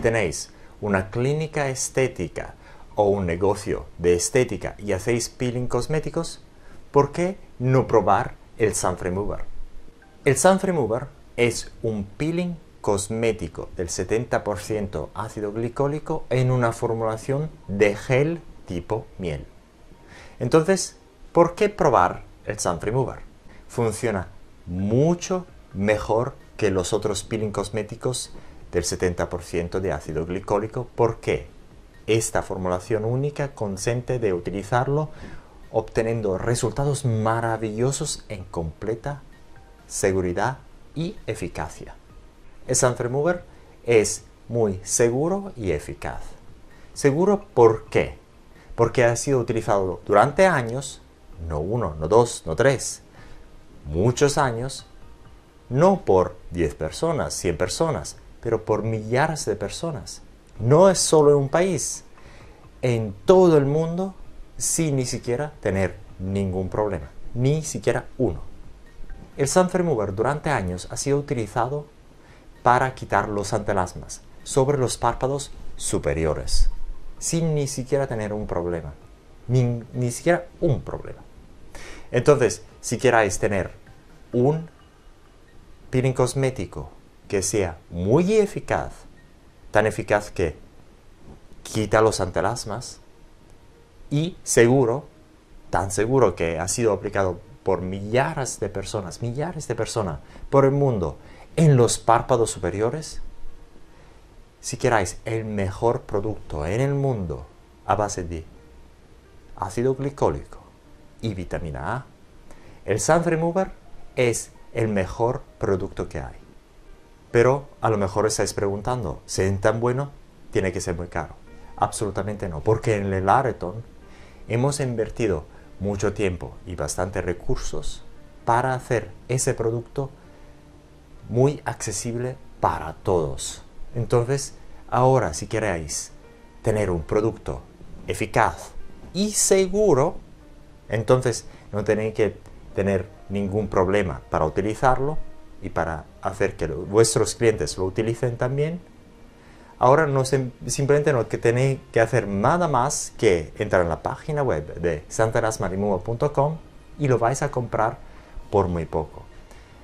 tenéis una clínica estética o un negocio de estética y hacéis peeling cosméticos, ¿por qué no probar el Sun Mover? El Sun Mover es un peeling cosmético del 70% ácido glicólico en una formulación de gel tipo miel. Entonces, ¿por qué probar el Sun Remover? Funciona mucho mejor que los otros peeling cosméticos del 70% de ácido glicólico porque esta formulación única consente de utilizarlo obteniendo resultados maravillosos en completa seguridad y eficacia. El Sun es muy seguro y eficaz. Seguro ¿por qué? Porque ha sido utilizado durante años, no uno, no dos, no tres, muchos años, no por 10 personas, 100 personas, pero por millares de personas. No es solo en un país, en todo el mundo sin ni siquiera tener ningún problema, ni siquiera uno. El Sanfermover durante años ha sido utilizado para quitar los antelasmas sobre los párpados superiores, sin ni siquiera tener un problema, ni, siquiera un problema. Entonces, si queráis tener un peeling cosmético que sea muy eficaz, tan eficaz que quita los antelasmas y seguro, tan seguro que ha sido aplicado por millares de personas, millares de personas por el mundo en los párpados superiores, si queráis el mejor producto en el mundo a base de ácido glicólico y vitamina A, el Sun Remover es el mejor producto que hay. Pero a lo mejor estáis preguntando, si es tan bueno, tiene que ser muy caro. Absolutamente no, porque en el Areton hemos invertido mucho tiempo y bastantes recursos para hacer ese producto muy accesible para todos. Entonces, ahora si queréis tener un producto eficaz y seguro, entonces no tenéis que tener ningún problema para utilizarlo y para hacer que vuestros clientes lo utilicen también, ahora no simplemente no que tenéis que hacer nada más que entrar en la página web de santarasmarimua.com y lo vais a comprar por muy poco.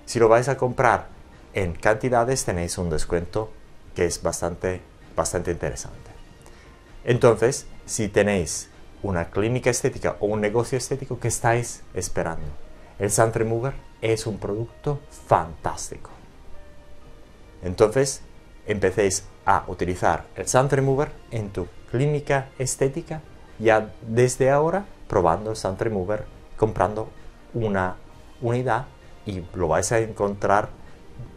Si lo vais a comprar en cantidades tenéis un descuento que es bastante, bastante interesante. Entonces, si tenéis una clínica estética o un negocio estético que estáis esperando, el Santremover es un producto fantástico. Entonces, empecéis a utilizar el Sand Remover en tu clínica estética ya desde ahora probando el Sand Remover, comprando una unidad y lo vais a encontrar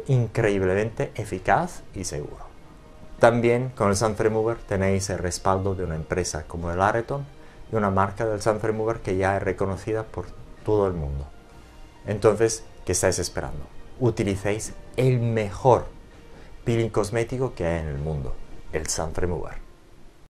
increíblemente eficaz y seguro. También con el Sand Remover tenéis el respaldo de una empresa como el Areton y una marca del Sand Remover que ya es reconocida por todo el mundo. Entonces, ¿qué estáis esperando? Utilicéis el mejor peeling cosmético que hay en el mundo, el Sun